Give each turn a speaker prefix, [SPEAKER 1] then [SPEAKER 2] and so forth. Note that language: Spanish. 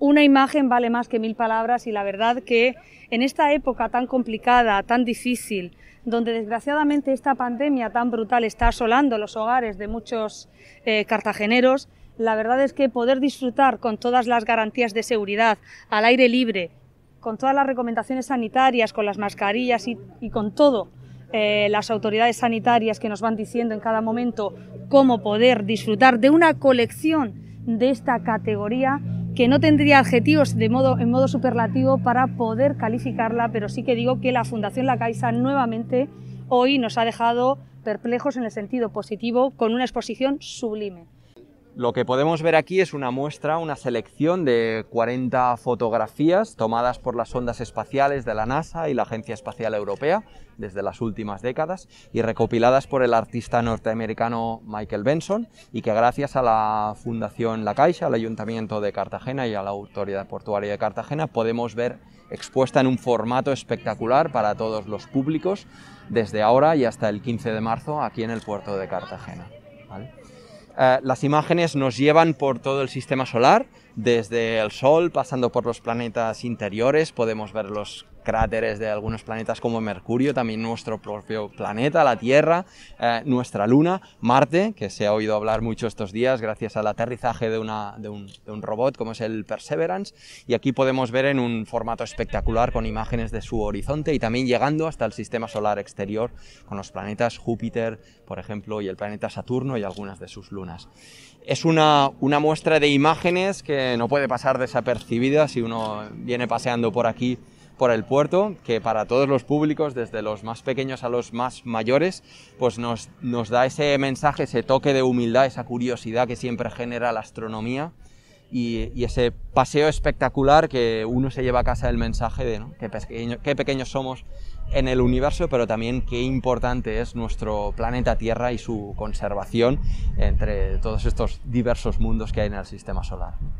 [SPEAKER 1] una imagen vale más que mil palabras y la verdad que en esta época tan complicada, tan difícil, donde desgraciadamente esta pandemia tan brutal está asolando los hogares de muchos eh, cartageneros, la verdad es que poder disfrutar con todas las garantías de seguridad, al aire libre, con todas las recomendaciones sanitarias, con las mascarillas y, con todo, eh, las autoridades sanitarias que nos van diciendo en cada momento cómo poder disfrutar de una colección de esta categoría, que no tendría adjetivos de modo, en modo superlativo para poder calificarla, pero sí que digo que la Fundación La Caixa nuevamente hoy nos ha dejado perplejos en el sentido positivo con una exposición sublime.
[SPEAKER 2] Lo que podemos ver aquí es una muestra, una selección de 40 fotografías tomadas por las ondas espaciales de la NASA y la Agencia Espacial Europea desde las últimas décadas y recopiladas por el artista norteamericano Michael Benson y que gracias a la Fundación La Caixa, al Ayuntamiento de Cartagena y a la Autoridad Portuaria de Cartagena podemos ver expuesta en un formato espectacular para todos los públicos desde ahora y hasta el 15 de marzo aquí en el puerto de Cartagena. ¿vale? Eh, las imágenes nos llevan por todo el sistema solar, desde el Sol, pasando por los planetas interiores, podemos ver los cráteres de algunos planetas como Mercurio, también nuestro propio planeta, la Tierra, eh, nuestra Luna, Marte, que se ha oído hablar mucho estos días gracias al aterrizaje de, un, robot como es el Perseverance, y aquí podemos ver en un formato espectacular con imágenes de su horizonte y también llegando hasta el sistema solar exterior con los planetas Júpiter, por ejemplo, y el planeta Saturno y algunas de sus lunas. Es una, una muestra de imágenes que no puede pasar desapercibida si uno viene paseando por aquí por el puerto, que para todos los públicos, desde los más pequeños a los más mayores, pues nos, da ese mensaje, ese toque de humildad, esa curiosidad que siempre genera la astronomía y, ese paseo espectacular que uno se lleva a casa el mensaje de qué, pequeño, qué pequeños somos en el universo, pero también qué importante es nuestro planeta Tierra y su conservación entre todos estos diversos mundos que hay en el sistema solar.